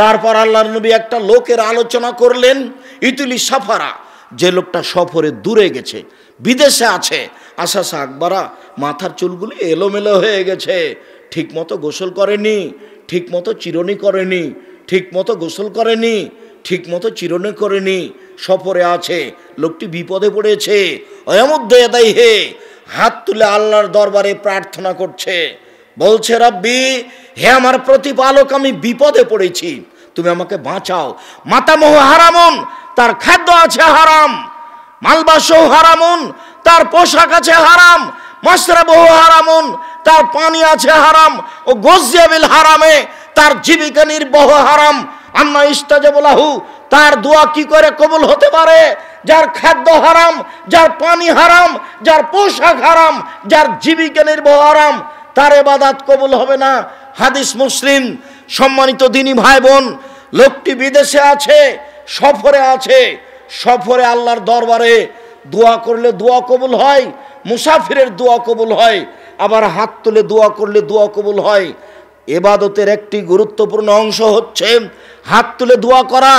তারপর আল্লাহ নবী একটা লোকের আলোচনা করলেন ইতুলি সাফারা যে লোকটা সফরে দূরে গেছে বিদেশে আছে আশা সাকবারা মাথার চুলগুলি এলোমেলো হয়ে গেছে ঠিকমতো গোসল করেনি ঠিকমতো চিরনি করেনি ঠিকমতো গোসল করেনি ঠিকমতো চিরনি করেনি সফরে আছে লোকটি বিপদে পড়েছে অয়ামধ্যে এদাই হে হাত তুলে আল্লাহর দরবারে প্রার্থনা করছে বলছে রব্বি হে আমার প্রতিপালক আমি বিপদে পড়েছি তুমি আমাকে বাঁচাও মাতামহ হারামন তার খাদ্য আছে হারাম মালবাসহ হারামন তার পোশাক আছে হারাম মশরাবহ হারামন তার পানি আছে হারাম ও গজিয়াবিল হারামে তার জীবিকা নির্বাহ হারাম আম্মা ইস্তাজবলাহু তার দোয়া কি করে কবুল হতে পারে যার খাদ্য হারাম যার পানি হারাম যার পোশাক হারাম যার জীবিকা নির্বাহ হারাম তার এবাদাত কবুল হবে না হাদিস মুসলিম সম্মানিত দিনী ভাই বোন লোকটি বিদেশে আছে সফরে আছে সফরে আল্লাহর দরবারে দোয়া করলে দোয়া কবুল হয় মুসাফিরের দোয়া কবুল হয় আবার হাত তুলে দোয়া করলে দোয়া কবুল হয় এবাদতের একটি গুরুত্বপূর্ণ অংশ হচ্ছে হাত তুলে দোয়া করা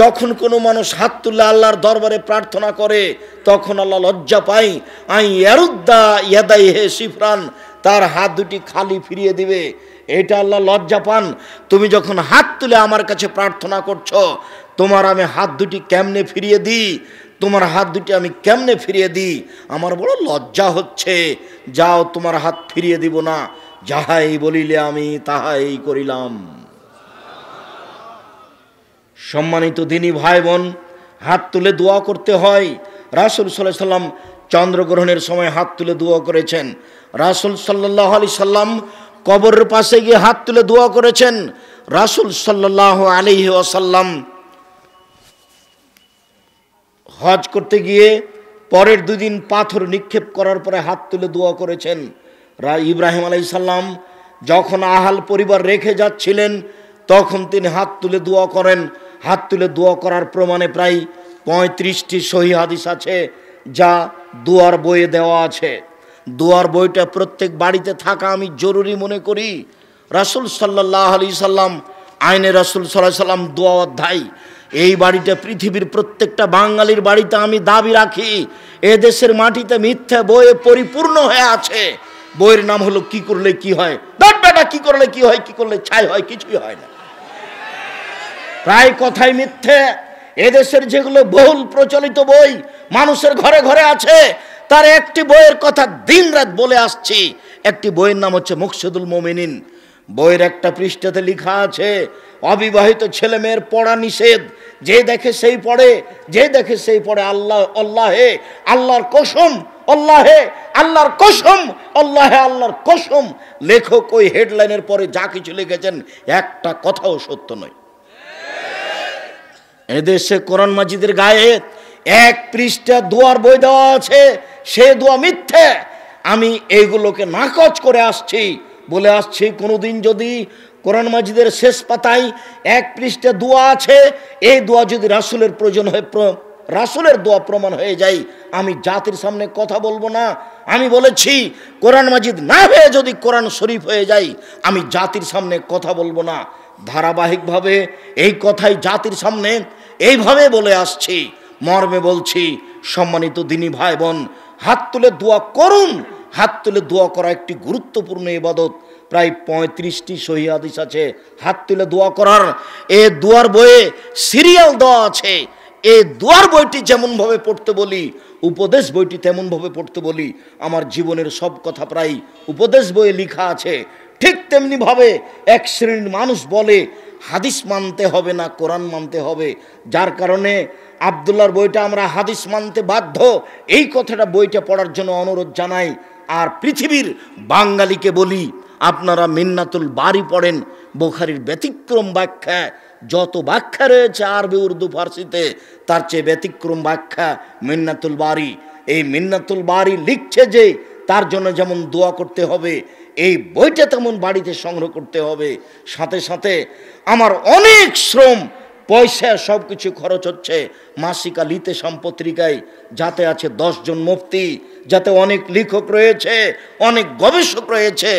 যখন কোনো মানুষ হাত তুলে আল্লাহর দরবারে প্রার্থনা করে তখন আল্লাহ লজ্জা পাই আই ইয়ারুদ্দা ইয়াদাই হে সিফরান তার হাত দুটি খালি ফিরিয়ে দিবে এটা আল্লাহ লজ্জা পান তুমি যখন হাত তুলে আমার কাছে প্রার্থনা করছ তোমার আমি হাত দুটি কেমনে ফিরিয়ে দিই তোমার হাত দুটি আমি কেমনে ফিরিয়ে দিই আমার বড় লজ্জা হচ্ছে যাও তোমার হাত ফিরিয়ে দিব না যাহাই বলিলে আমি তাহাই করিলাম সম্মানিত দিনী ভাই বোন হাত তুলে দোয়া করতে হয় রাসুল সাল্লাম চন্দ্রগ্রহণের সময় হাত তুলে দোয়া করেছেন রাসুল সাল্লাহ আলি সাল্লাম কবরের পাশে গিয়ে হাত তুলে দোয়া করেছেন রাসুল সাল্লাহ আলিহি ওসাল্লাম হজ করতে গিয়ে পরের দুদিন পাথর নিক্ষেপ করার পরে হাত তুলে দোয়া করেছেন ইব্রাহিম আলাই সাল্লাম যখন আহাল পরিবার রেখে যাচ্ছিলেন তখন তিনি হাত তুলে দোয়া করেন হাত তুলে দোয়া করার প্রমাণে প্রায় পঁয়ত্রিশটি সহি হাদিস আছে যা দুয়ার বইয়ে দেওয়া আছে দোয়ার বইটা প্রত্যেক বাড়িতে থাকা আমি জরুরি মনে করি রাসুল সাল্লাহ আলি সাল্লাম আইনে রাসুল সাল্লাহ সাল্লাম দোয়া অধ্যায় এই বাড়িটা পৃথিবীর প্রত্যেকটা বাঙালির বাড়িতে আমি দাবি রাখি এ দেশের মাটিতে মিথ্যা বইয়ে পরিপূর্ণ হয়ে আছে বইয়ের নাম হলো কি করলে কি হয় দাঁত বেটা কি করলে কি হয় কি করলে ছাই হয় কিছুই হয় না প্রায় কথাই মিথ্যে এদেশের যেগুলো বহুল প্রচলিত বই মানুষের ঘরে ঘরে আছে তার একটি বইয়ের কথা দিন রাত বলে আসছি একটি বইয়ের নাম হচ্ছে মুকসুদুল মোমিনিন বইয়ের একটা পৃষ্ঠাতে লেখা আছে অবিবাহিত ছেলে মেয়ের পড়া নিষেধ যে দেখে সেই পড়ে যে দেখে সেই পড়ে আল্লাহ আল্লাহে আল্লাহর কসম আল্লাহে আল্লাহর কসম আল্লাহে আল্লাহর কসম লেখক ওই হেডলাইনের পরে যা কিছু লিখেছেন একটা কথাও সত্য নয় এদেশে কোরআন মাজিদের গায়ে এক পৃষ্ঠা দোয়ার বই দেওয়া আছে সে দোয়া মিথ্যে আমি এইগুলোকে নাকচ করে আসছি বলে আসছি কোনোদিন যদি কোরআন মাজিদের শেষ পাতায় এক পৃষ্ঠে দোয়া আছে এই দোয়া যদি রাসুলের প্রয়োজন হয়ে রাসুলের দোয়া প্রমাণ হয়ে যায় আমি জাতির সামনে কথা বলবো না আমি বলেছি কোরআন মাজিদ না হয়ে যদি কোরআন শরীফ হয়ে যায় আমি জাতির সামনে কথা বলবো না ধারাবাহিকভাবে এই কথাই জাতির সামনে এইভাবে বলে আসছি মর্মে বলছি সম্মানিত দিনী ভাই বোন হাত তুলে দোয়া করুন হাত তুলে দোয়া করা একটি গুরুত্বপূর্ণ ইবাদত প্রায় পঁয়ত্রিশটি সহিদিস আছে হাত তুলে দোয়া করার এ দুয়ার বইয়ে সিরিয়াল দেওয়া আছে এ দুয়ার বইটি যেমনভাবে পড়তে বলি উপদেশ বইটি তেমনভাবে পড়তে বলি আমার জীবনের সব কথা প্রায় উপদেশ বইয়ে লেখা আছে ঠিক তেমনিভাবে এক শ্রেণীর মানুষ বলে হাদিস মানতে হবে না কোরআন মানতে হবে যার কারণে আবদুল্লার বইটা আমরা হাদিস মানতে বাধ্য এই কথাটা বইটা পড়ার জন্য অনুরোধ জানাই আর পৃথিবীর বাঙালিকে বলি আপনারা মিন্নাতুল বাড়ি পড়েন বোখারির ব্যতিক্রম ব্যাখ্যা যত ব্যাখ্যা রয়েছে আরবি উর্দু ফার্সিতে তার চেয়ে ব্যতিক্রম ব্যাখ্যা মিন্নাতুল বাড়ি এই মিন্নাতুল বাড়ি লিখছে যে তার জন্য যেমন দোয়া করতে হবে এই বইটা তেমন বাড়িতে সংগ্রহ করতে হবে সাথে সাথে আমার অনেক শ্রম পয়সা সব কিছু খরচ হচ্ছে মাসিকা লিতে সম্পত্রিকায় যাতে আছে জন মুফতি যাতে অনেক লেখক রয়েছে অনেক গবেষক রয়েছে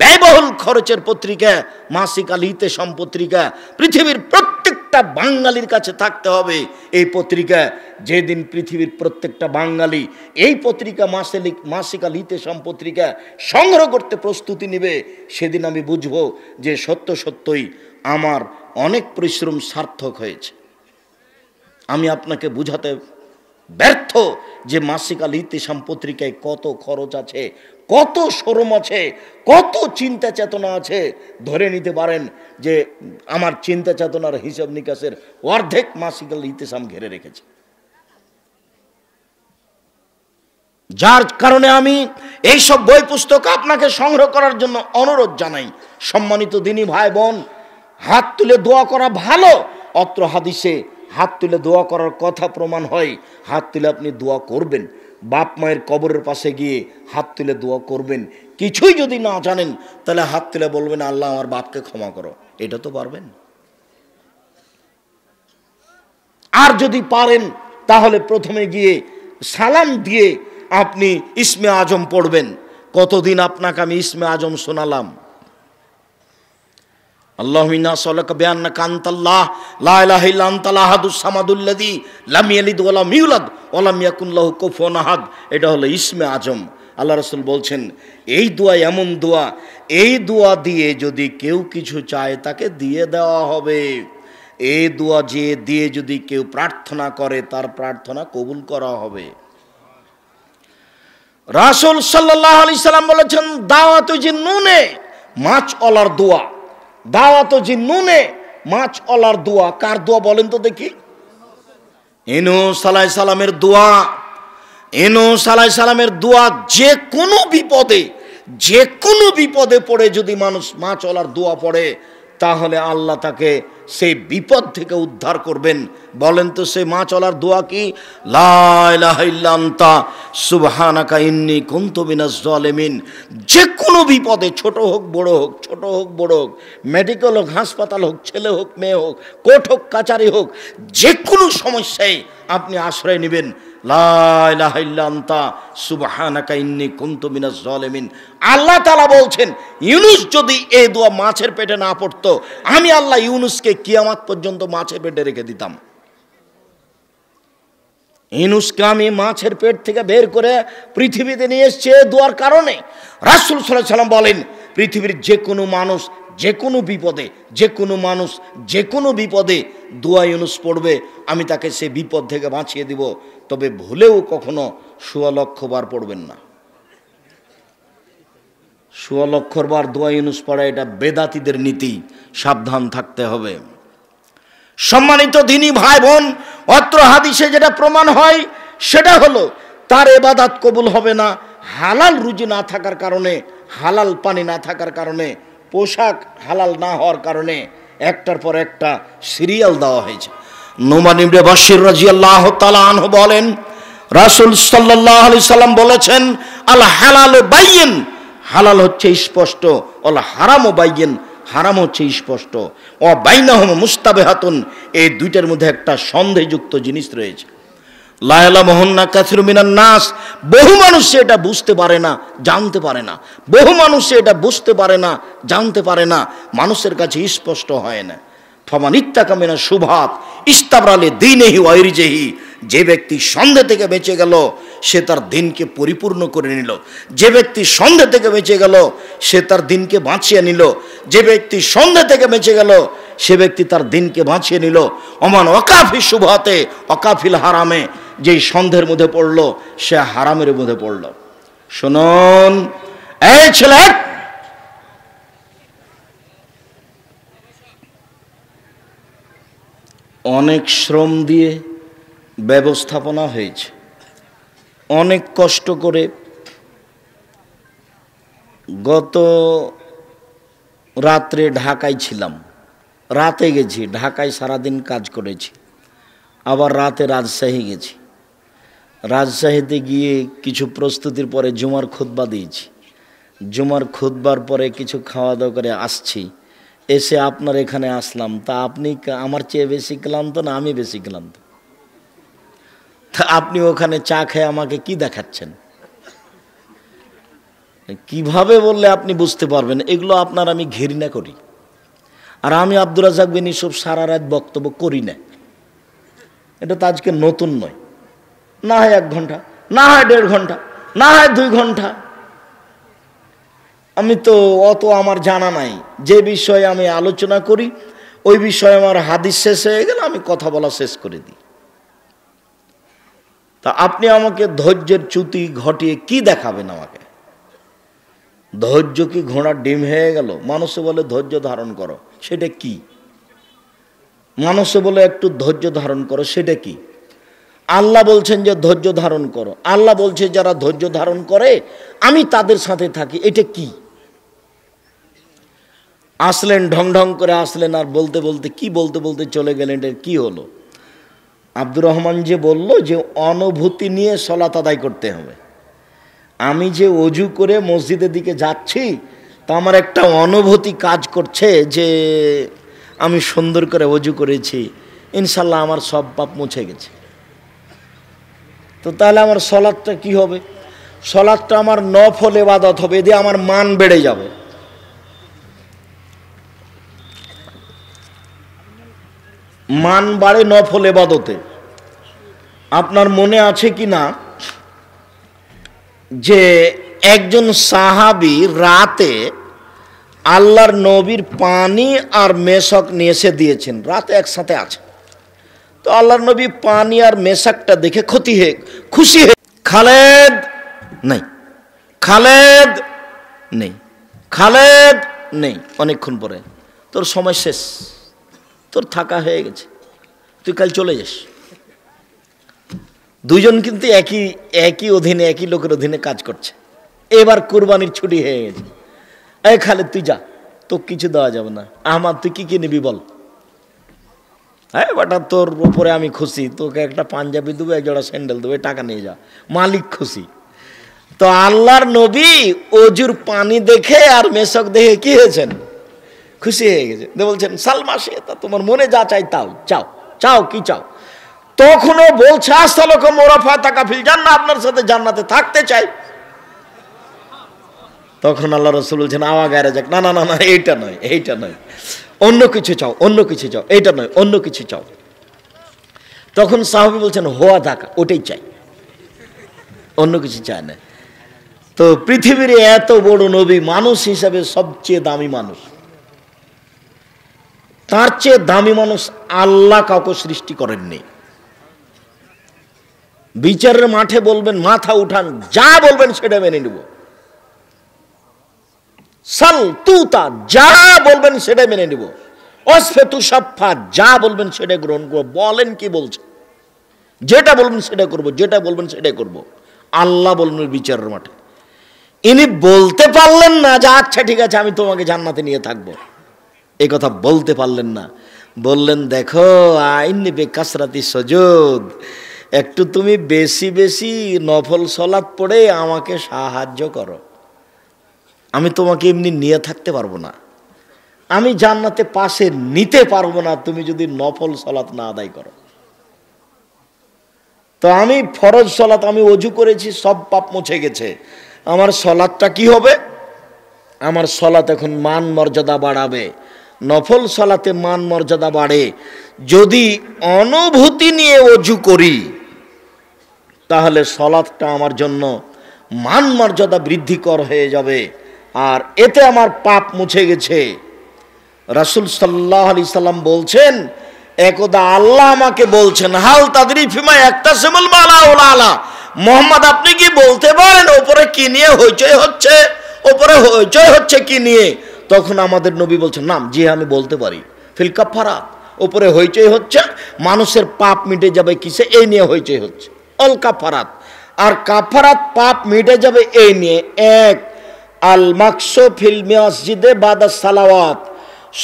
ব্যয়বহুল খরচের পত্রিকা মাসিকা লিতে সম্পত্রিকা পৃথিবীর প্রত্যেক প্রত্যেকটা বাঙালির কাছে থাকতে হবে এই পত্রিকা যেদিন পৃথিবীর প্রত্যেকটা বাঙালি এই পত্রিকা মাসে মাসিকা লিতে পত্রিকা সংগ্রহ করতে প্রস্তুতি নেবে সেদিন আমি বুঝব যে সত্য সত্যই আমার অনেক পরিশ্রম সার্থক হয়েছে আমি আপনাকে বুঝাতে ব্যর্থ যে মাসিক আল ইতিসাম পত্রিকায় কত খরচ আছে কত সরম আছে কত চিন্তা চেতনা আছে ধরে নিতে পারেন যে আমার চিন্তা চেতনার হিসাব নিকাশের অর্ধেক মাসিক আল ইতিসাম ঘেরে রেখেছে যার কারণে আমি এইসব বই পুস্তক আপনাকে সংগ্রহ করার জন্য অনুরোধ জানাই সম্মানিত দিনী ভাই বোন হাত তুলে দোয়া করা ভালো অত্র হাদিসে হাত তুলে দোয়া করার কথা প্রমাণ হয় হাত তুলে আপনি দোয়া করবেন বাপ মায়ের কবরের পাশে গিয়ে হাত তুলে দোয়া করবেন কিছুই যদি না জানেন তাহলে হাত তুলে বলবেন আল্লাহ আমার বাপকে ক্ষমা করো এটা তো পারবেন আর যদি পারেন তাহলে প্রথমে গিয়ে সালাম দিয়ে আপনি ইসমে আজম পড়বেন কতদিন আপনাকে আমি ইসমে আজম শোনালাম আল্লাহমিনা কান্তাল্লাহ এটা হলো ইসমে আজম আল্লাহ বলছেন এই দোয়া এমন দোয়া এই দোয়া দিয়ে যদি কেউ কিছু চায় তাকে দিয়ে দেওয়া হবে এই দোয়া যে দিয়ে যদি কেউ প্রার্থনা করে তার প্রার্থনা কবুল করা হবে রাসুল সাল্লাহ আলি সাল্লাম বলেছেন দাওয়াত যে নুনে মাছ অলার দোয়া দাওয়াত নুনে মাছ অলার দোয়া কার দোয়া বলেন তো দেখি ইনু সালাই সালামের দোয়া ইনু সালাই সালামের দোয়া যে কোনো বিপদে যে কোনো বিপদে পড়ে যদি মানুষ মাছ অলার দোয়া পড়ে তাহলে আল্লাহ তাকে সেই বিপদ থেকে উদ্ধার করবেন বলেন তো সে মা চলার দোয়া কি লাইলাহান্তা সুবহানাকা ইন্নি কুন্তবিনাস জলেমিন যে কোনো বিপদে ছোট হোক বড় হোক ছোট হোক বড় হোক মেডিকেল হোক হাসপাতাল হোক ছেলে হোক মেয়ে হোক কোর্ট হোক কাচারি হোক যে কোনো সমস্যায় আপনি আশ্রয় নেবেন আল্লাহ তালা বলছেন ইউনুস যদি এই দোয়া মাছের পেটে না পড়তো আমি আল্লাহ ইউনুসকে কিয়ামাত পর্যন্ত মাছের পেটে রেখে দিতাম ইউনুসকে আমি মাছের পেট থেকে বের করে পৃথিবীতে নিয়ে এসছে দোয়ার কারণে রাসুল সাল্লাহ সাল্লাম বলেন পৃথিবীর যে কোনো মানুষ যে কোনো বিপদে যে কোনো মানুষ যে কোনো বিপদে দোয়া ইউনুস পড়বে আমি তাকে সে বিপদ থেকে বাঁচিয়ে দিব তবে ভুলেও কখনো সোয়ালক্ষ বার পড়বেন না সোয়ালক্ষর বার দোয়া ইউনুস পড়া এটা বেদাতিদের নীতি সাবধান থাকতে হবে সম্মানিত দিনী ভাই বোন অত্র হাদিসে যেটা প্রমাণ হয় সেটা হলো তার এবাদাত কবুল হবে না হালাল রুজি না থাকার কারণে হালাল পানি না থাকার কারণে পোশাক হালাল না হওয়ার কারণে একটার পর একটা সিরিয়াল দেওয়া হয়েছে নোমান ইবনে বাসির রাজিয়াল্লাহ তালাহ বলেন রাসুল সাল্লাহ আলি সাল্লাম বলেছেন আল হালাল বাইয়েন হালাল হচ্ছে স্পষ্ট অল হারামও বাইয়েন হারাম হচ্ছে স্পষ্ট ও বাইনাহম হাতুন এই দুইটার মধ্যে একটা সন্দেহযুক্ত জিনিস রয়েছে লায়লা মোহন্না কাসিরুমিনার নাস বহু মানুষ এটা বুঝতে পারে না জানতে পারে না বহু মানুষ এটা বুঝতে পারে না জানতে পারে না মানুষের কাছে স্পষ্ট হয় না ফমানিত্তাকা মিনা শুভাত ইস্তাবরালে দিনেহি ওয়াইরিজেহি যে ব্যক্তি সন্ধে থেকে বেঁচে গেল সে তার দিনকে পরিপূর্ণ করে নিল যে ব্যক্তি সন্ধে থেকে বেঁচে গেল সে তার দিনকে বাঁচিয়ে নিল যে ব্যক্তি সন্ধে থেকে বেঁচে গেল সে ব্যক্তি তার দিনকে বাঁচিয়ে নিল অমান অকাফি সুভাতে অকাফিল হারামে যেই সন্ধের মধ্যে পড়ল সে হারামের মধ্যে পড়ল শুনুন এই ছেলে অনেক শ্রম দিয়ে ব্যবস্থাপনা হয়েছে অনেক কষ্ট করে গত রাত্রে ঢাকায় ছিলাম রাতে গেছি ঢাকায় সারাদিন কাজ করেছি আবার রাতে রাজশাহী গেছি রাজশাহীতে গিয়ে কিছু প্রস্তুতির পরে জুমার খোদবা দিয়েছি জুমার খোদবার পরে কিছু খাওয়া দাওয়া করে আসছি এসে আপনার এখানে আসলাম তা আপনি আমার চেয়ে বেশি ক্লান্ত না আমি বেশি ক্লান্ত তা আপনি ওখানে চা খেয়ে আমাকে কি দেখাচ্ছেন কিভাবে বললে আপনি বুঝতে পারবেন এগুলো আপনার আমি ঘৃণা করি আর আমি আব্দুল রাজাক বিন ইসব সারা রাত বক্তব্য করি না এটা তো আজকে নতুন নয় না হয় এক ঘন্টা না হয় দেড় ঘন্টা না হয় দুই ঘন্টা আমি তো অত আমার জানা নাই যে বিষয়ে আমি আলোচনা করি ওই বিষয়ে আমার হাদিস শেষ হয়ে গেলে আমি কথা বলা শেষ করে দিই তা আপনি আমাকে ধৈর্যের চ্যুতি ঘটিয়ে কি দেখাবেন আমাকে ধৈর্য কি ঘোড়ার ডিম হয়ে গেল মানুষে বলে ধৈর্য ধারণ করো সেটা কি মানুষে বলে একটু ধৈর্য ধারণ করো সেটা কি আল্লাহ বলছেন যে ধৈর্য ধারণ করো আল্লাহ বলছে যারা ধৈর্য ধারণ করে আমি তাদের সাথে থাকি এটা কি আসলেন ঢং ঢং করে আসলেন আর বলতে বলতে কি বলতে বলতে চলে গেলেন এর কী হলো আব্দুর রহমান যে বলল যে অনুভূতি নিয়ে সলাত আদায় করতে হবে আমি যে অজু করে মসজিদের দিকে যাচ্ছি তা আমার একটা অনুভূতি কাজ করছে যে আমি সুন্দর করে অজু করেছি ইনশাল্লাহ আমার সব পাপ মুছে গেছে তো তাহলে আমার সলাদটা কি হবে সলাদটা আমার নফল এবাদত হবে এদিকে আমার মান বেড়ে যাবে মান বাড়ে নফল এবাদতে আপনার মনে আছে কি না যে একজন সাহাবি রাতে আল্লাহর নবীর পানি আর মেশক নিয়ে এসে দিয়েছেন রাতে একসাথে আছে তো আল্লাহর নবী পানি আর মেশাকটা দেখে ক্ষতি হয়ে খুশি হয়ে খালেদ নেই খালেদ নেই খালেদ নেই অনেকক্ষণ পরে তোর সময় শেষ তোর থাকা হয়ে গেছে তুই কাল চলে যাস দুজন কিন্তু একই একই অধীনে একই লোকের অধীনে কাজ করছে এবার কোরবানির ছুটি হয়ে গেছে এই খালে তুই যা তো কিছু দেওয়া যাবে না আমার তুই কী কী নিবি বল হ্যাঁ বেটা তোর উপরে আমি খুশি তোকে একটা পাঞ্জাবি দেবো এক জোড়া স্যান্ডেল দেবো টাকা নিয়ে যা মালিক খুশি তো আল্লাহর নবী অজুর পানি দেখে আর মেশক দেখে কি হয়েছেন খুশি হয়ে গেছে বলছেন সালমা সে তা তোমার মনে যা চাই তাও চাও চাও কি চাও তখনও বলছে লোক মোরাফা তাকা ফিল না আপনার সাথে জান্নাতে থাকতে চাই তখন আল্লাহ রসুল বলছেন আমা গায়ে যাক না না না না এইটা নয় এইটা নয় অন্য কিছু চাও অন্য কিছু চাও এইটা নয় অন্য কিছু চাও তখন সাহাবি বলছেন হোয়া থাকা ওটাই চাই অন্য কিছু চায় না তো পৃথিবীর এত বড় নবী মানুষ হিসাবে সবচেয়ে দামি মানুষ তার চেয়ে দামি মানুষ আল্লাহ কাউকে সৃষ্টি করেননি বিচারের মাঠে বলবেন মাথা উঠান যা বলবেন সেটা মেনে নেব সাল তুতা যা বলবেন সেটা মেনে নেব অসফে সাফা যা বলবেন সেটা গ্রহণ করবো বলেন কি বলছে যেটা বলবেন সেটা করব যেটা বলবেন সেটাই করব আল্লাহ বলবেন বিচারের মাঠে ইনি বলতে পারলেন না যে আচ্ছা ঠিক আছে আমি তোমাকে জান্নাতে নিয়ে থাকবো এ কথা বলতে পারলেন না বললেন দেখো আইন নেবে কাসরাতি সজুদ একটু তুমি বেশি বেশি নফল সলাপ পড়ে আমাকে সাহায্য করো আমি তোমাকে এমনি নিয়ে থাকতে পারবো না আমি জান্নাতে পাশে নিতে পারবো না তুমি যদি নফল সলাত না আদায় করো তো আমি ফরজ সলাত আমি অজু করেছি সব পাপ মুছে গেছে আমার সলাদটা কি হবে আমার সলাত এখন মান মর্যাদা বাড়াবে নফল সলাতে মান মর্যাদা বাড়ে যদি অনুভূতি নিয়ে অজু করি তাহলে সলাদটা আমার জন্য মান মর্যাদা বৃদ্ধিকর হয়ে যাবে আর এতে আমার পাপ মুছে গেছে রাসুল সাল্লাহ আলি সাল্লাম বলছেন একদা আল্লাহ আমাকে বলছেন হাল তাদের ফিমা একটা সেমল মালা ওলা আলা মোহাম্মদ আপনি কি বলতে পারেন ওপরে কি নিয়ে হইচই হচ্ছে ওপরে হইচয় হচ্ছে কি নিয়ে তখন আমাদের নবী বলছেন নাম জি আমি বলতে পারি ফিলকা ফারাত ওপরে হইচই হচ্ছে মানুষের পাপ মিটে যাবে কিসে এই নিয়ে হইচই হচ্ছে অল কাফারাত আর কাফারাত পাপ মিটে যাবে এই নিয়ে এক আল মাকসো ফিল মসজিদে বাদা সালাওয়াত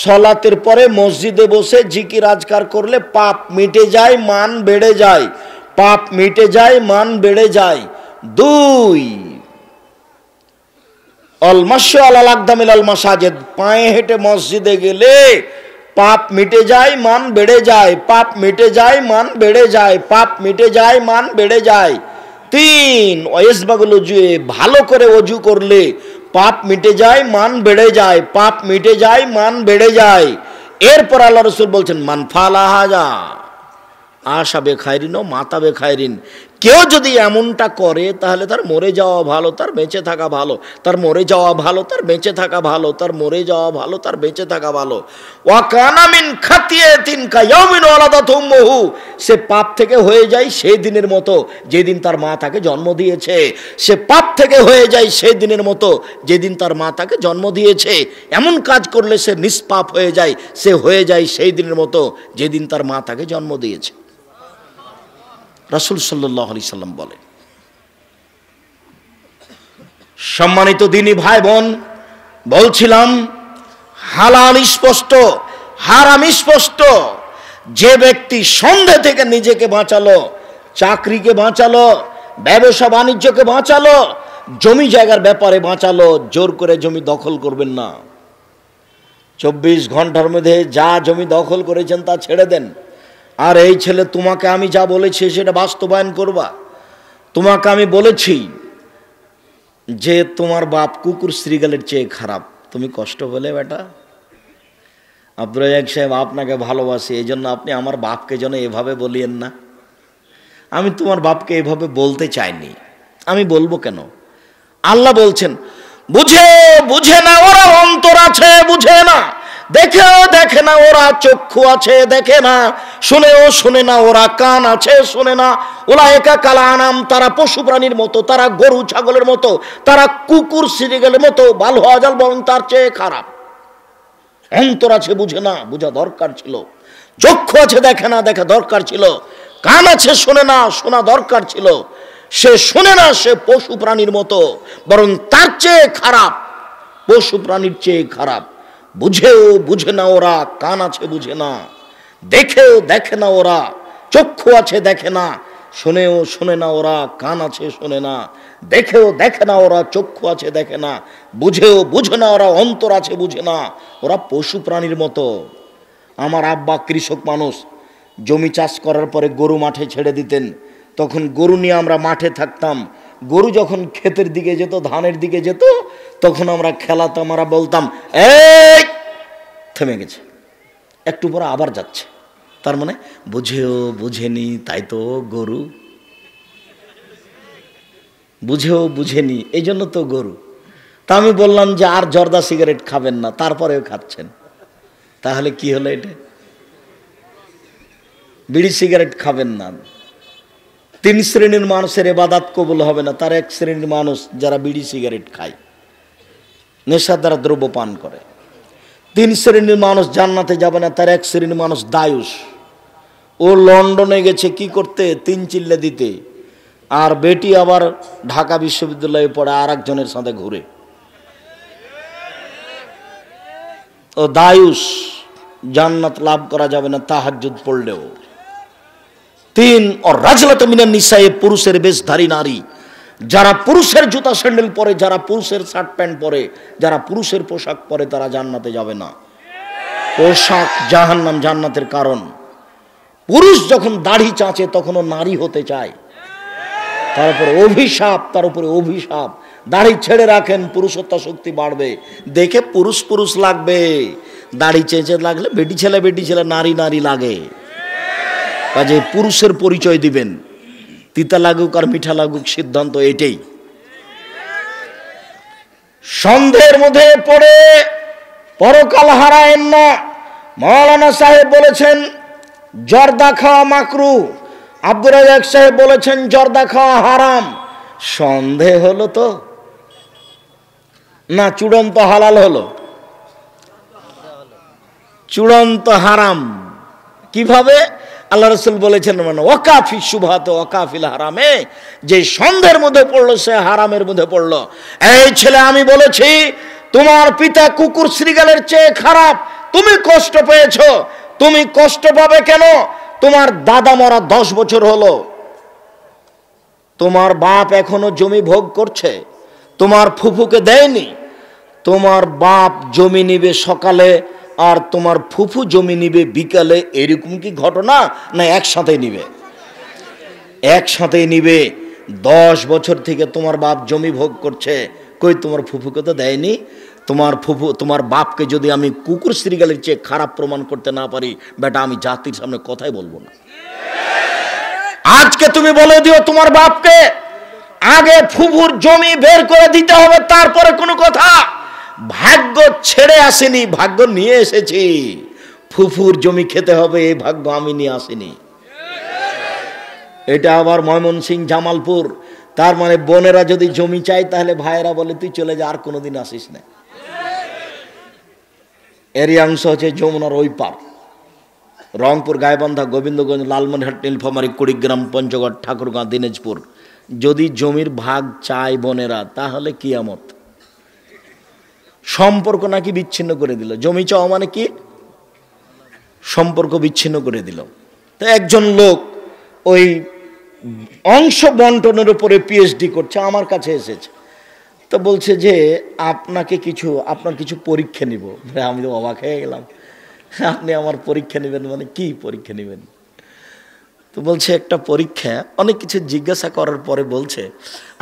সলাতের পরে মসজিদে বসে ঝিকি রাজকার করলে পাপ মিটে যায় মান বেড়ে যায় পাপ মিটে যায় মান বেড়ে যায় দুই অলমাস্য আলাল আকদামিল আল মাসাজেদ পায়ে হেঁটে মসজিদে গেলে পাপ মিটে যায় মান বেড়ে যায় পাপ মিটে যায় মান বেড়ে যায় পাপ মিটে যায় মান বেড়ে যায় তিন ওয়েসবাগুলো জুয়ে ভালো করে অজু করলে পাপ মিটে যায় মান বেড়ে যায় পাপ মিটে যায় মান বেড়ে যায় এরপর আল্লাহ রসুল বলছেন মান ফালাহাজা আশা বেখায়রিন ও মাতা বেখায়রিন কেউ যদি এমনটা করে তাহলে তার মরে যাওয়া ভালো তার বেঁচে থাকা ভালো তার মরে যাওয়া ভালো তার বেঁচে থাকা ভালো তার মরে যাওয়া ভালো তার বেঁচে থাকা ভালো ওয়া কানামিন খাতিয়ে তিন কায়ামিন আলাদা তুম্বহু সে পাপ থেকে হয়ে যায় সেই দিনের মতো যেদিন তার মা তাকে জন্ম দিয়েছে সে পাপ থেকে হয়ে যায় সেই দিনের মতো যেদিন তার মা তাকে জন্ম দিয়েছে এমন কাজ করলে সে নিষ্পাপ হয়ে যায় সে হয়ে যায় সেই দিনের মতো যেদিন তার মা তাকে জন্ম দিয়েছে রসুল সাল্লাহ আলি সাল্লাম বলেন সম্মানিত দিনী ভাই বোন বলছিলাম হালাল স্পষ্ট হারাম স্পষ্ট যে ব্যক্তি সন্ধে থেকে নিজেকে বাঁচালো চাকরিকে বাঁচালো ব্যবসা বাণিজ্যকে বাঁচালো জমি জায়গার ব্যাপারে বাঁচালো জোর করে জমি দখল করবেন না চব্বিশ ঘন্টার মধ্যে যা জমি দখল করেছেন তা ছেড়ে দেন আর এই ছেলে তোমাকে আমি যা বলেছি সেটা বাস্তবায়ন করবা তোমাকে আমি বলেছি যে তোমার বাপ কুকুর শ্রীগালের চেয়ে খারাপ তুমি কষ্ট হলে বেটা আব্দুল সাহেব আপনাকে ভালোবাসি এই জন্য আপনি আমার বাপকে যেন এভাবে বলিয়েন না আমি তোমার বাপকে এভাবে বলতে চাইনি আমি বলবো কেন আল্লাহ বলছেন বুঝে বুঝে না ওরা অন্তর আছে বুঝে না দেখেও দেখে না ওরা চক্ষু আছে দেখে না শুনেও শুনে না ওরা কান আছে শুনে না ওলা একা কালা নাম তারা পশু প্রাণীর মতো তারা গরু ছাগলের মতো তারা কুকুর সিরিগেলের মতো বাল হাজাল বরং তার চেয়ে খারাপ অন্তর আছে বুঝে না বোঝা দরকার ছিল চক্ষু আছে দেখে না দেখা দরকার ছিল কান আছে শোনে না শোনা দরকার ছিল সে শোনে না সে পশু প্রাণীর মতো বরং তার চেয়ে খারাপ পশু প্রাণীর চেয়ে খারাপ বুঝেও বুঝে না ওরা কান আছে বুঝে না দেখেও দেখে না ওরা চক্ষু আছে দেখে না শুনেও শুনে না ওরা কান আছে শুনে না দেখেও দেখে না ওরা চক্ষু আছে দেখে না বুঝেও বুঝে না ওরা অন্তর আছে বুঝে না ওরা পশু প্রাণীর মতো আমার আব্বা কৃষক মানুষ জমি চাষ করার পরে গরু মাঠে ছেড়ে দিতেন তখন গরু নিয়ে আমরা মাঠে থাকতাম গরু যখন ক্ষেতের দিকে যেত ধানের দিকে যেত তখন আমরা খেলাতে আমরা বলতাম এই থেমে গেছে একটু পরে আবার যাচ্ছে তার মানে বুঝেও বুঝেনি তাই তো গরু বুঝেও বুঝেনি এই জন্য তো গরু তা আমি বললাম যে আর জর্দা সিগারেট খাবেন না তারপরেও খাচ্ছেন তাহলে কি হলো এটা বিড়ি সিগারেট খাবেন না তিন শ্রেণীর মানুষের এবাদাত কবুল হবে না তার এক শ্রেণীর মানুষ যারা বিড়ি সিগারেট খায় নেশা দ্বারা দ্রব্য পান করে তিন শ্রেণীর মানুষ জান্নাতে যাবে না তার এক শ্রেণীর মানুষ দায়ুস ও লন্ডনে গেছে কি করতে তিন চিল্লে দিতে আর বেটি আবার ঢাকা বিশ্ববিদ্যালয়ে পড়ে আর একজনের সাথে ঘুরে ও দায়ুস জান্নাত লাভ করা যাবে না তাহাজুদ পড়লেও তিন ও রাজলাত মিনার নিসায়ে পুরুষের বেশধারী নারী যারা পুরুষের জুতা স্যান্ডেল পরে যারা পুরুষের শার্ট প্যান্ট পরে যারা পুরুষের পোশাক পরে তারা জান্নাতে যাবে না পোশাক জাহান নাম জান্নাতের কারণ পুরুষ যখন দাড়ি চাঁচে তখনও নারী হতে চায় তার উপরে অভিশাপ তার উপরে অভিশাপ দাড়ি ছেড়ে রাখেন পুরুষত্বা শক্তি বাড়বে দেখে পুরুষ পুরুষ লাগবে দাড়ি চেঁচে লাগলে বেটি ছেলে বেটি ছেলে নারী নারী লাগে কাজে পুরুষের পরিচয় দিবেন তিতা লাগুক আর মিঠা লাগুক সিদ্ধান্ত এটাই সন্দেহের মধ্যে পড়ে পরকাল হারায়েন না মৌলানা সাহেব বলেছেন জর্দা খাওয়া মাকরু আব্দুর রাজাক সাহেব বলেছেন জর্দা খাওয়া হারাম সন্দেহ হলো তো না চূড়ান্ত হালাল হলো চূড়ান্ত হারাম কিভাবে আল্লাহ রসুল বলেছেন মানে ওকাফি সুভাত ওকাফিল হারামে যে সন্ধের মধ্যে পড়লো সে হারামের মধ্যে পড়লো এই ছেলে আমি বলেছি তোমার পিতা কুকুর শ্রীগালের চেয়ে খারাপ তুমি কষ্ট পেয়েছ তুমি কষ্ট পাবে কেন তোমার দাদা মরা দশ বছর হলো তোমার বাপ এখনো জমি ভোগ করছে তোমার ফুফুকে দেয়নি তোমার বাপ জমি নিবে সকালে আর তোমার ফুফু জমি নিবে বিকালে এরকম কি ঘটনা না একসাথে নিবে একসাথে নিবে দশ বছর থেকে তোমার বাপ জমি ভোগ করছে কই তোমার ফুফুকে তো দেয়নি তোমার ফুফু তোমার বাপকে যদি আমি কুকুর শ্রীগালের চেয়ে খারাপ প্রমাণ করতে না পারি বেটা আমি জাতির সামনে কথাই বলবো না আজকে তুমি বলে দিও তোমার বাপকে আগে ফুফুর জমি বের করে দিতে হবে তারপরে কোনো কথা ভাগ্য ছেড়ে আসেনি ভাগ্য নিয়ে এসেছি ফুফুর জমি খেতে হবে এই ভাগ্য আমি নিয়ে আসিনি এটা আবার ময়মনসিং জামালপুর তার মানে বোনেরা যদি জমি চায় তাহলে ভাইয়েরা বলে তুই চলে যা আর কোনোদিন আসিস না এরই অংশ হচ্ছে যমুনার ওই পার রংপুর গায়বান্ধা গোবিন্দগঞ্জ লালমনিরহাট নীলফামারি কুড়িগ্রাম পঞ্চগড় ঠাকুরগাঁ দিনাজপুর যদি জমির ভাগ চায় বোনেরা তাহলে কিয়ামত সম্পর্ক নাকি বিচ্ছিন্ন করে দিল জমি চাওয়া মানে কি সম্পর্ক বিচ্ছিন্ন করে দিল তো একজন লোক ওই অংশ বন্টনের উপরে পিএইচডি করছে আমার কাছে এসেছে তো বলছে যে আপনাকে কিছু আপনার কিছু পরীক্ষা নিব আমি তো অবাক হয়ে গেলাম আপনি আমার পরীক্ষা নেবেন মানে কি পরীক্ষা নেবেন তো বলছে একটা পরীক্ষা অনেক কিছু জিজ্ঞাসা করার পরে বলছে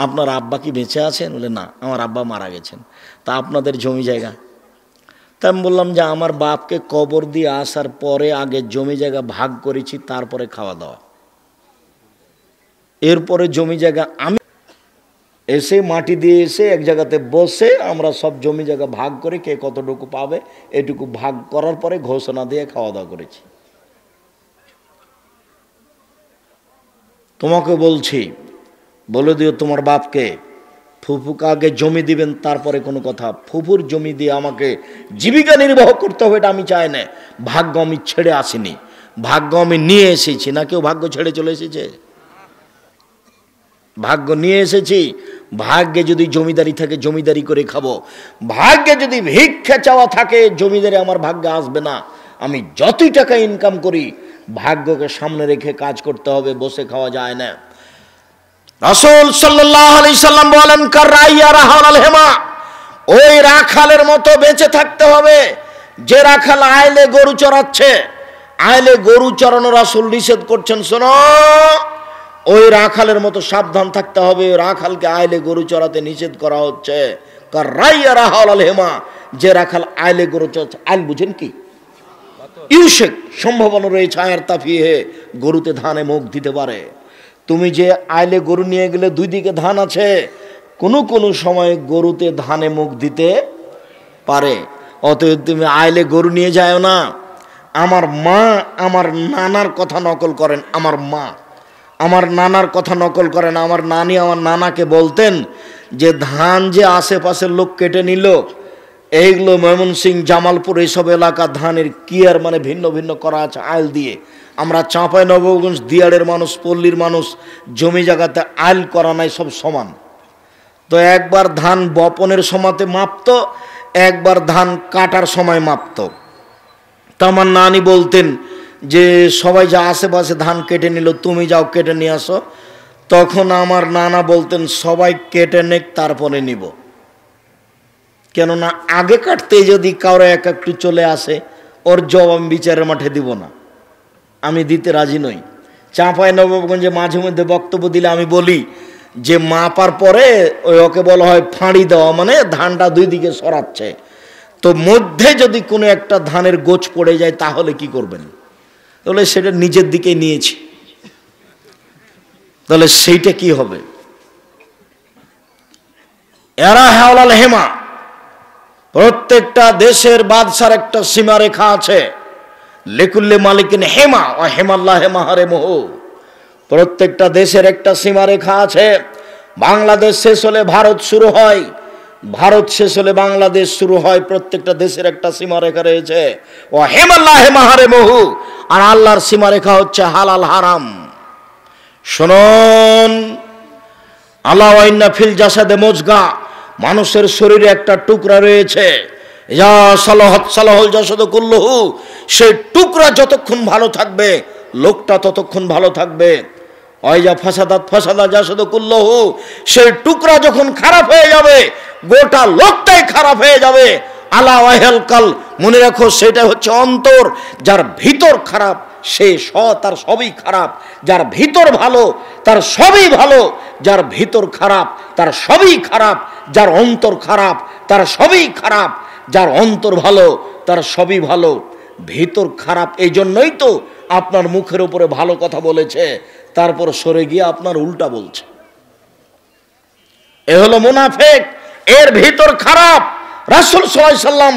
আপনার আব্বা কি বেঁচে আছেন বলে না আমার আব্বা মারা গেছেন তা আপনাদের জমি জায়গা তা আমি বললাম যে আমার বাপকে কবর দিয়ে আসার পরে আগে জমি জায়গা ভাগ করেছি তারপরে খাওয়া দাওয়া এরপরে জমি জায়গা আমি এসে মাটি দিয়ে এসে এক জায়গাতে বসে আমরা সব জমি জায়গা ভাগ করে কে কতটুকু পাবে এটুকু ভাগ করার পরে ঘোষণা দিয়ে খাওয়া দাওয়া করেছি তোমাকে বলছি বলে দিও তোমার বাপকে ফুফুকে আগে জমি দিবেন তারপরে কোনো কথা ফুফুর জমি দিয়ে আমাকে জীবিকা নির্বাহ করতে হবে এটা আমি চাই না ভাগ্য আমি ছেড়ে আসিনি ভাগ্য আমি নিয়ে এসেছি না কেউ ভাগ্য ছেড়ে চলে এসেছে ভাগ্য নিয়ে এসেছি ভাগ্যে যদি জমিদারি থাকে জমিদারি করে খাবো ভাগ্যে যদি ভিক্ষা চাওয়া থাকে জমিদারি আমার ভাগ্যে আসবে না আমি যতই টাকা ইনকাম করি ভাগ্যকে সামনে রেখে কাজ করতে হবে বসে খাওয়া যায় না রাসুল সাল্লাম বলেন হেমা ওই রাখালের মতো বেঁচে থাকতে হবে যে রাখাল আইলে গরু চড়াচ্ছে আইলে গরু চড়ানো রাসুল নিষেধ করছেন শোনো ওই রাখালের মতো সাবধান থাকতে হবে রাখালকে আইলে গরু চড়াতে নিষেধ করা হচ্ছে হেমা যে রাখাল আইলে গরু চড়াচ্ছে আইল বুঝেন কি ইউশেক সম্ভাবনা রয়েছে আয়ের তাফিয়ে গরুতে ধানে মুখ দিতে পারে তুমি যে আইলে গরু নিয়ে গেলে দুই দিকে ধান আছে কোনো কোনো সময় গরুতে ধানে মুখ দিতে পারে অতএব তুমি আইলে গরু নিয়ে যায় না আমার মা আমার নানার কথা নকল করেন আমার মা আমার নানার কথা নকল করেন আমার নানি আমার নানাকে বলতেন যে ধান যে আশেপাশের লোক কেটে নিল এইগুলো ময়মনসিং জামালপুর এইসব এলাকা ধানের কিয়ার মানে ভিন্ন ভিন্ন করা আছে আইল দিয়ে আমরা চাঁপায় নবগঞ্জ দিয়াড়ের মানুষ পল্লীর মানুষ জমি জায়গাতে আইল করা নাই সব সমান তো একবার ধান বপনের সময়তে মাপত একবার ধান কাটার সময় মাপত তা আমার মানে নানি বলতেন যে সবাই যা আশেপাশে ধান কেটে নিল তুমি যাও কেটে নিয়ে আসো তখন আমার নানা বলতেন সবাই কেটে নেক তারপরে নিব কেননা আগে কাটতে যদি কারো এক একটু চলে আসে ওর জবাব বিচারের মাঠে দিব না আমি দিতে রাজি নই চাঁপায় নবাবগঞ্জে মাঝে মধ্যে বক্তব্য দিলে আমি বলি যে মাপার পরে ওই ওকে বলা হয় ফাঁড়ি দেওয়া মানে ধানটা দুই দিকে সরাচ্ছে তো মধ্যে যদি কোনো একটা ধানের গোছ পড়ে যায় তাহলে কি করবেন তাহলে সেটা নিজের দিকে নিয়েছি তাহলে সেইটা কি হবে এরা হেওলাল হেমা প্রত্যেকটা দেশের বাদশার একটা সীমারেখা আছে লেকুল্লে মালিকিন হেমা ও হেমা হেমাহারে মোহ প্রত্যেকটা দেশের একটা সীমারেখা আছে বাংলাদেশ শেষ হলে ভারত শুরু হয় ভারত শেষ হলে বাংলাদেশ শুরু হয় প্রত্যেকটা দেশের একটা সীমারেখা রয়েছে ও হেমাল্লা হেমাহারে মহু আর আল্লাহর সীমারেখা হচ্ছে হালাল হারাম শুনুন আল্লাহ ফিল জাসাদে মজগা মানুষের শরীরে একটা টুকরা রয়েছে ইয়া সালাহত সালাহল যশদ কুল্লহু সেই টুকরা যতক্ষণ ভালো থাকবে লোকটা ততক্ষণ ভালো থাকবে অয়জা ফাসাদাত ফাসাদা যা যাসদ কুল্লহু সে টুকরা যখন খারাপ হয়ে যাবে গোটা লোকটাই খারাপ হয়ে যাবে আলা ওয়াহেল কাল মনে রাখো সেটা হচ্ছে অন্তর যার ভিতর খারাপ সে স তার সবই খারাপ যার ভিতর ভালো তার সবই ভালো যার ভিতর খারাপ তার সবই খারাপ যার অন্তর খারাপ তার সবই খারাপ যার অন্তর ভালো তার সবই ভালো ভেতর খারাপ এই জন্যই তো আপনার মুখের উপরে ভালো কথা বলেছে তারপর সরে গিয়ে আপনার উল্টা বলছে এ হলো মুনাফেক এর ভিতর খারাপ রাসুল সাল্লাম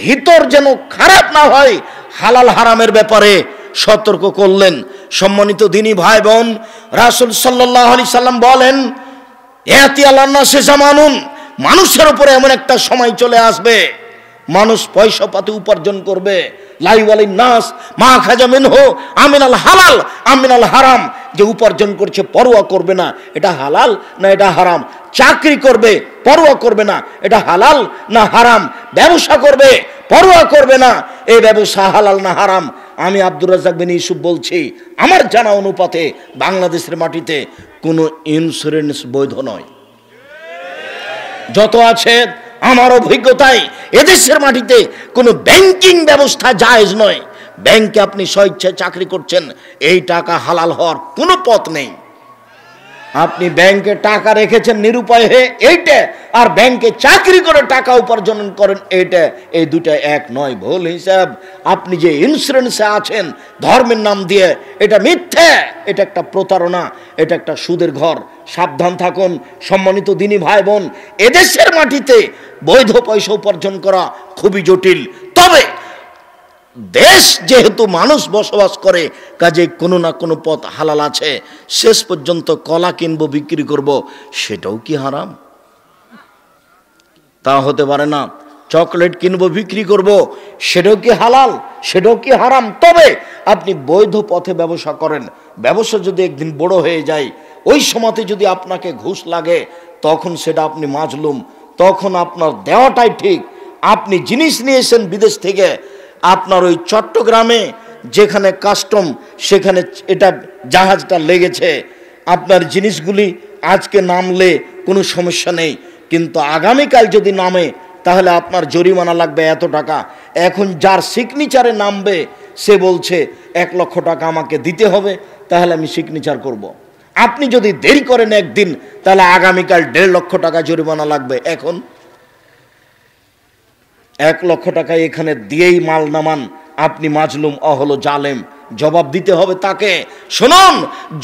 ভিতর যেন খারাপ না হয় হালাল হারামের ব্যাপারে সতর্ক করলেন সম্মানিত দিনী ভাই বোন রাসুল সাল্লাহ আলি সাল্লাম বলেন এতি আল্লাহ সে জামানুন মানুষের উপরে এমন একটা সময় চলে আসবে মানুষ পয়সা পাতে উপার্জন করবে লাইওয়ালি নাস মা খাজা মিনহ আমিনাল হালাল আমিনাল হারাম যে উপার্জন করছে পরোয়া করবে না এটা হালাল না এটা হারাম চাকরি করবে পরোয়া করবে না এটা হালাল না হারাম ব্যবসা করবে পরোয়া করবে না এই ব্যবসা হালাল না হারাম আমি আব্দুর রাজাক বিন ইসুফ বলছি আমার জানা অনুপাতে বাংলাদেশের মাটিতে কোনো ইন্স্যুরেন্স বৈধ নয় যত আছে আমার অভিজ্ঞতায় এদেশের মাটিতে কোনো ব্যাংকিং ব্যবস্থা জায়েজ নয় ব্যাংকে আপনি স্বেচ্ছায় চাকরি করছেন এই টাকা হালাল হওয়ার কোনো পথ নেই আপনি ব্যাংকে টাকা রেখেছেন নিরুপায় হয়ে এইটা আর ব্যাংকে চাকরি করে টাকা উপার্জন করেন এইটা এই দুটা এক নয় ভুল হিসাব আপনি যে ইন্স্যুরেন্সে আছেন ধর্মের নাম দিয়ে এটা মিথ্যে এটা একটা প্রতারণা এটা একটা সুদের ঘর সাবধান থাকুন সম্মানিত দিনী ভাই বোন এদেশের মাটিতে বৈধ পয়সা উপার্জন করা খুবই জটিল তবে দেশ যেহেতু মানুষ বসবাস করে কাজে কোনো না কোনো পথ হালাল আছে শেষ পর্যন্ত কলা কিনবো বিক্রি করব সেটাও কি হারাম তা হতে পারে না চকলেট কিনবো বিক্রি করব সেটাও কি হালাল সেটাও কি হারাম তবে আপনি বৈধ পথে ব্যবসা করেন ব্যবসা যদি একদিন বড় হয়ে যায় ওই সময়তে যদি আপনাকে ঘুষ লাগে তখন সেটা আপনি মাজলুম তখন আপনার দেওয়াটাই ঠিক আপনি জিনিস নিয়েছেন বিদেশ থেকে আপনার ওই চট্টগ্রামে যেখানে কাস্টম সেখানে এটা জাহাজটা লেগেছে আপনার জিনিসগুলি আজকে নামলে কোনো সমস্যা নেই কিন্তু আগামীকাল যদি নামে তাহলে আপনার জরিমানা লাগবে এত টাকা এখন যার সিগনেচারে নামবে সে বলছে এক লক্ষ টাকা আমাকে দিতে হবে তাহলে আমি সিগনেচার করব। আপনি যদি দেরি করেন একদিন তাহলে আগামীকাল দেড় লক্ষ টাকা জরিমানা লাগবে এখন এক লক্ষ টাকা এখানে দিয়েই মাল নামান আপনি মাজলুম অহল জালেম জবাব দিতে হবে তাকে শুনুন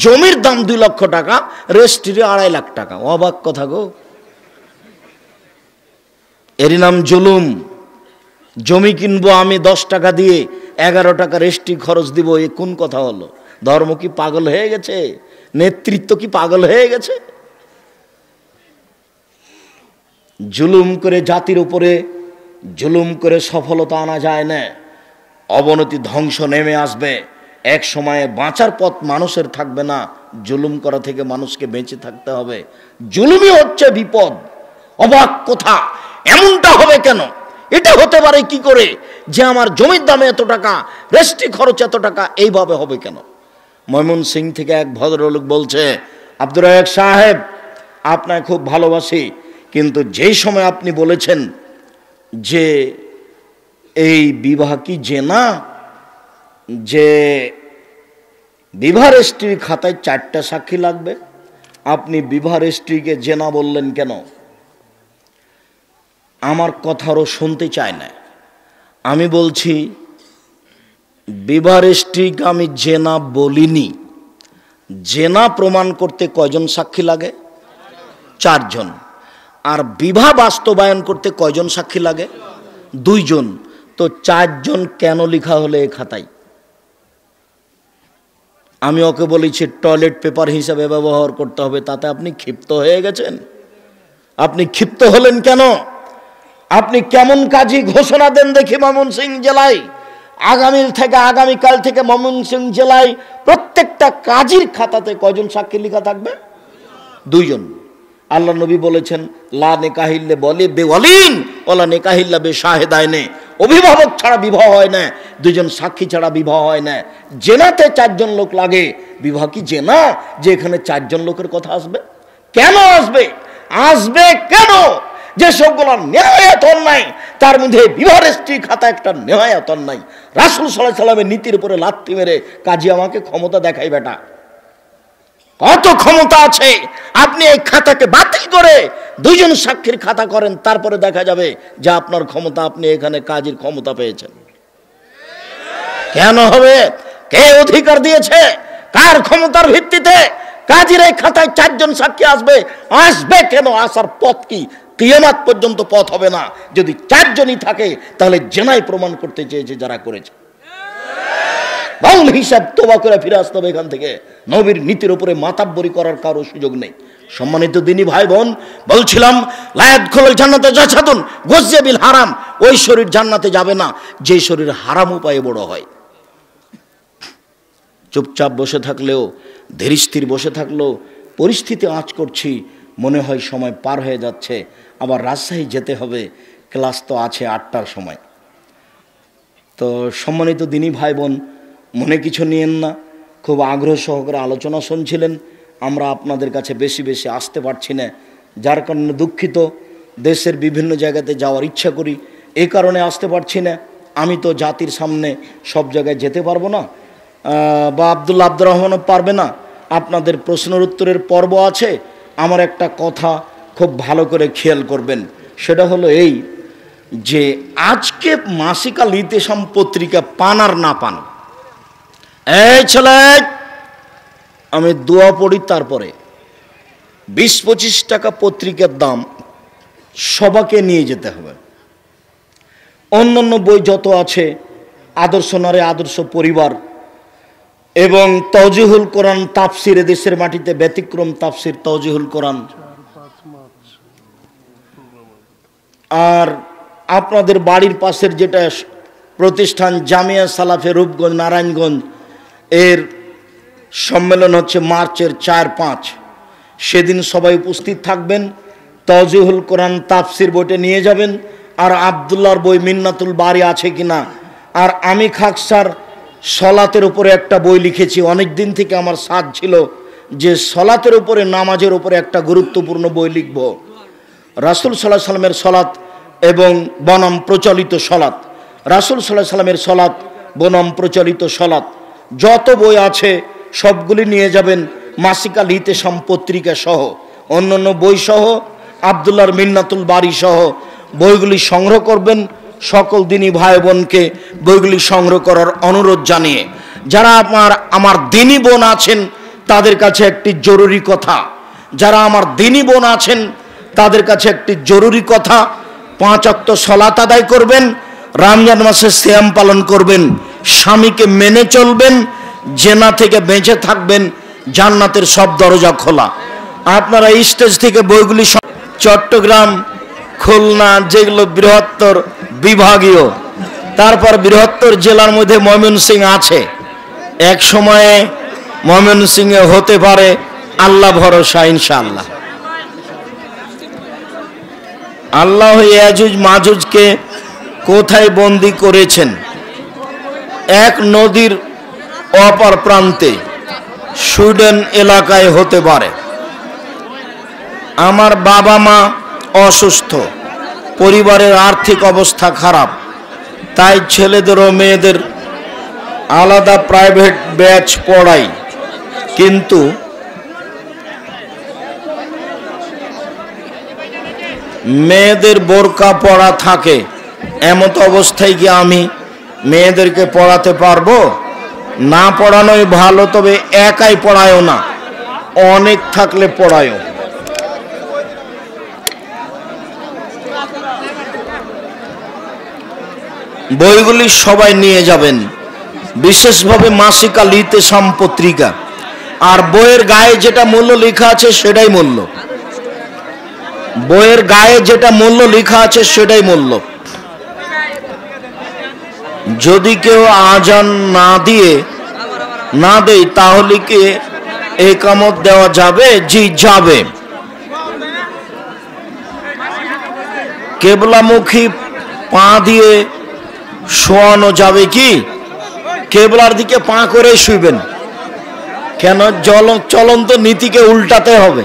জমির দাম দুই লক্ষ টাকা রেস্টিরে আড়াই লাখ টাকা অবাক কথা গো এরই নাম জুলুম জমি কিনবো আমি দশ টাকা দিয়ে এগারো টাকা রেস্টি খরচ দিব এ কোন কথা হলো ধর্ম কি পাগল হয়ে গেছে নেতৃত্ব কি পাগল হয়ে গেছে জুলুম করে জাতির উপরে জুলুম করে সফলতা আনা যায় না অবনতি ধ্বংস নেমে আসবে এক সময়ে বাঁচার পথ মানুষের থাকবে না জুলুম করা থেকে মানুষকে বেঁচে থাকতে হবে জুলুমই হচ্ছে বিপদ অবাক কোথা এমনটা হবে কেন এটা হতে পারে কি করে যে আমার জমির দামে এত টাকা রেস্টি খরচ এত টাকা এইভাবে হবে কেন ময়মন সিং থেকে এক ভদ্রলোক বলছে আব্দুর সাহেব আপনাকে খুব ভালোবাসি কিন্তু যেই সময় আপনি বলেছেন যে এই বিবাহ কি জেনা যে বিবাহ স্ত্রীর খাতায় চারটা সাক্ষী লাগবে আপনি বিবাহ স্ত্রীকে জেনা বললেন কেন আমার কথারও শুনতে চায় না আমি বলছি বিবাহ স্ত্রীকে আমি জেনা বলিনি জেনা প্রমাণ করতে কজন সাক্ষী লাগে চারজন আর বিবাহ বাস্তবায়ন করতে কয়জন সাক্ষী লাগে দুইজন তো চারজন কেন লিখা হলে এ খাতায় আমি ওকে বলেছি টয়লেট পেপার হিসাবে ব্যবহার করতে হবে তাতে আপনি ক্ষিপ্ত হয়ে গেছেন আপনি ক্ষিপ্ত হলেন কেন আপনি কেমন কাজই ঘোষণা দেন দেখি মামুন সিং জেলায় আগামী থেকে আগামীকাল থেকে মামুন সিং জেলায় প্রত্যেকটা কাজের খাতাতে কজন সাক্ষী লেখা থাকবে দুইজন আল্লাহ নবী বলেছেন লা নেকাহিল্লে বলে বেওয়ালিন ওলা নেকাহিল্লা বে নে অভিভাবক ছাড়া বিবাহ হয় না দুজন সাক্ষী ছাড়া বিবাহ হয় না জেনাতে চারজন লোক লাগে বিবাহ কি জেনা যে এখানে চারজন লোকের কথা আসবে কেন আসবে আসবে কেন যে সবগুলো নেহায়াত অন্যায় তার মধ্যে বিবাহ স্ত্রী খাতা একটা নেহায়াত অন্যায় রাসুল সাল্লাহ সাল্লামের নীতির উপরে লাত্তি মেরে কাজী আমাকে ক্ষমতা দেখাই বেটা কত ক্ষমতা আছে আপনি এই খাতাকে বাতিল করে দুজন সাক্ষীর খাতা করেন তারপরে দেখা যাবে যে আপনার ক্ষমতা আপনি এখানে কাজের ক্ষমতা পেয়েছেন কেন হবে কে অধিকার দিয়েছে কার ক্ষমতার ভিত্তিতে কাজের এই খাতায় চারজন সাক্ষী আসবে আসবে কেন আসার পথ কি কিয়মাত পর্যন্ত পথ হবে না যদি চারজনই থাকে তাহলে জেনাই প্রমাণ করতে চেয়েছে যারা করেছে ভাউল হিসাব তোবা করে ফিরে আসতে হবে এখান থেকে নবীর নীতির উপরে মাতাব্বরি করার কারো সুযোগ নেই সম্মানিত দিনই ভাই বোন বলছিলাম লায়াত খোলল জান্নাতে যা ছাতুন গোজিয়াবিল হারাম ওই শরীর জান্নাতে যাবে না যে শরীর হারাম উপায়ে বড় হয় চুপচাপ বসে থাকলেও ধীরস্থির বসে থাকলেও পরিস্থিতি আঁচ করছি মনে হয় সময় পার হয়ে যাচ্ছে আবার রাজশাহী যেতে হবে ক্লাস তো আছে আটটার সময় তো সম্মানিত দিনই ভাই বোন মনে কিছু নিয়েন না খুব আগ্রহ সহকারে আলোচনা শুনছিলেন আমরা আপনাদের কাছে বেশি বেশি আসতে পারছি না যার কারণে দুঃখিত দেশের বিভিন্ন জায়গাতে যাওয়ার ইচ্ছা করি এ কারণে আসতে পারছি না আমি তো জাতির সামনে সব জায়গায় যেতে পারবো না বা আব্দুল আব্দুর রহমানও পারবে না আপনাদের প্রশ্নের উত্তরের পর্ব আছে আমার একটা কথা খুব ভালো করে খেয়াল করবেন সেটা হলো এই যে আজকে মাসিকা লিতেশম পত্রিকা পান আর না পান এই ছেলে আমি দোয়া পড়ি তারপরে বিশ পঁচিশ টাকা পত্রিকার দাম সবাকে নিয়ে যেতে হবে অন্যান্য বই যত আছে আদর্শ নারে আদর্শ পরিবার এবং তজিহুল কোরআন তাপসির দেশের মাটিতে ব্যতিক্রম তাপসির তজিহুল কোরআন আর আপনাদের বাড়ির পাশের যেটা প্রতিষ্ঠান জামিয়া সালাফে রূপগঞ্জ নারায়ণগঞ্জ এর সম্মেলন হচ্ছে মার্চের চার পাঁচ সেদিন সবাই উপস্থিত থাকবেন তজিহুল কোরআন তাফসির বইটা নিয়ে যাবেন আর আবদুল্লার বই মিন্নাতুল বাড়ি আছে কি না আর আমি খাকসার সলাতের উপরে একটা বই লিখেছি অনেক দিন থেকে আমার সাথ ছিল যে সলাতের উপরে নামাজের উপরে একটা গুরুত্বপূর্ণ বই লিখব রাসুল সাল্লাহ সাল্লামের সলাত এবং বনাম প্রচলিত সলাত রাসুল সাল্লাহ সাল্লামের সলাত বনাম প্রচলিত সলাত যত বই আছে সবগুলি নিয়ে যাবেন মাসিকাল হিতে পত্রিকা সহ অন্য বই সহ আবদুল্লার মিন্নাতুল বাড়ি সহ বইগুলি সংগ্রহ করবেন সকল দিনই ভাই বোনকে বইগুলি সংগ্রহ করার অনুরোধ জানিয়ে যারা আমার আমার দিনী বোন আছেন তাদের কাছে একটি জরুরি কথা যারা আমার দিনী বোন আছেন তাদের কাছে একটি জরুরি কথা পাঁচ অক্ট সলাত আদায় করবেন রমজান মাসে শ্যাম পালন করবেন স্বামীকে মেনে চলবেন জেনা থেকে বেঁচে থাকবেন জান্নাতের সব দরজা খোলা আপনারা স্টেজ থেকে বইগুলি চট্টগ্রাম খুলনা যেগুলো বৃহত্তর বিভাগীয় তারপর বৃহত্তর জেলার মধ্যে ময়মনসিং আছে এক সময়ে ময়মনসিংয়ে হতে পারে আল্লাহ ভরসা ইনশাআল্লাহ আল্লাহ ইয়াজুজ মাজুজকে কোথায় বন্দি করেছেন এক নদীর অপর প্রান্তে সুইডেন এলাকায় হতে পারে আমার বাবা মা অসুস্থ পরিবারের আর্থিক অবস্থা খারাপ তাই ছেলেদের ও মেয়েদের আলাদা প্রাইভেট ব্যাচ পড়াই কিন্তু মেয়েদের বোরকা পড়া থাকে এমত অবস্থায় কি আমি মেয়েদেরকে পড়াতে পারবো না পড়ানোই ভালো তবে একাই পড়ায়ও না অনেক থাকলে পড়ায়ও বইগুলি সবাই নিয়ে যাবেন বিশেষভাবে মাসিকা লিতে সম্পত্রিকা আর বইয়ের গায়ে যেটা মূল্য লেখা আছে সেটাই মূল্য বইয়ের গায়ে যেটা মূল্য লেখা আছে সেটাই মূল্য যদি কেউ আজান না দিয়ে না দেয় তাহলে কি একামত দেওয়া যাবে জি যাবে কেবলামুখী পা দিয়ে শোয়ানো যাবে কি কেবলার দিকে পা করে শুইবেন কেন জল চলন্ত নীতিকে উল্টাতে হবে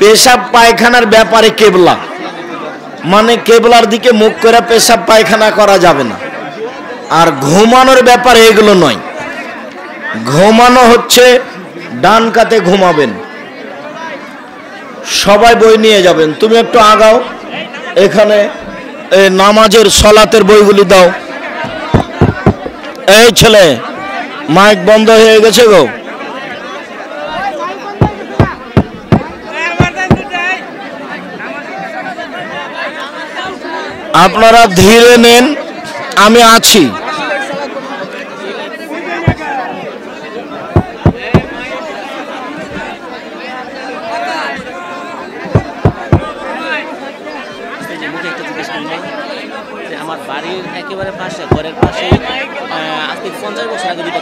পেশাব পায়খানার ব্যাপারে কেবলা মানে কেবলার দিকে মুখ করে পেশাব পায়খানা করা যাবে না আর ঘুমানোর ব্যাপারে এগুলো নয় ঘুমানো হচ্ছে ডান কাতে ঘুমাবেন সবাই বই নিয়ে যাবেন তুমি একটু আগাও এখানে নামাজের সলাতের বইগুলি দাও এই ছেলে মাইক বন্ধ হয়ে গেছে গো আপনারা ধীরে নেন আমি আছি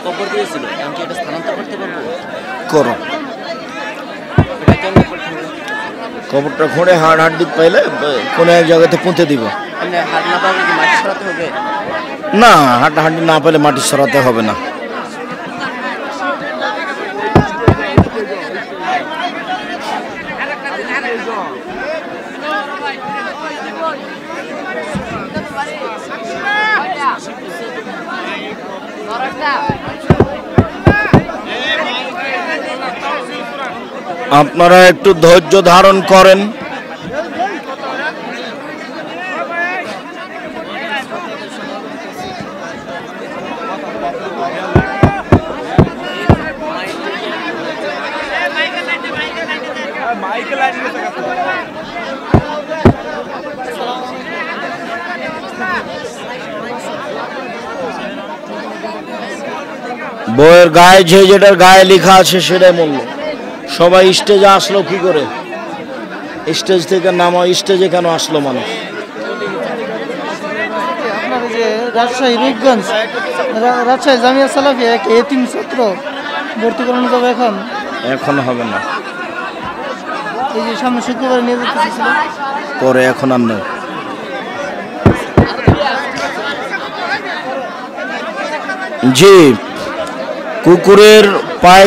কবর দিয়েছিল আমি কি এটা স্থানান্তর করতে পারবো করো কবরটা খুঁড়ে হাড় দিক পাইলে কোনো এক জায়গাতে পুঁতে দিব মানে না হাড় না পাইলে মাটি সরাতে হবে না হাড় হাড্ডি না পাইলে মাটি সরাতে হবে না আপনারা একটু ধৈর্য ধারণ করেন বইয়ের গায়ে যে যেটার গায়ে লেখা আছে সেটাই মূল্য সবাই স্টেজে আসলো কি করে স্টেজ থেকে নামা স্টেজে কেন আসলো মানুষ রাজশাহী রাজশাহী এক ভর্তি করানো এখন এখন হবে না যে পরে এখন আর নেই জি কুকুরের পায়ে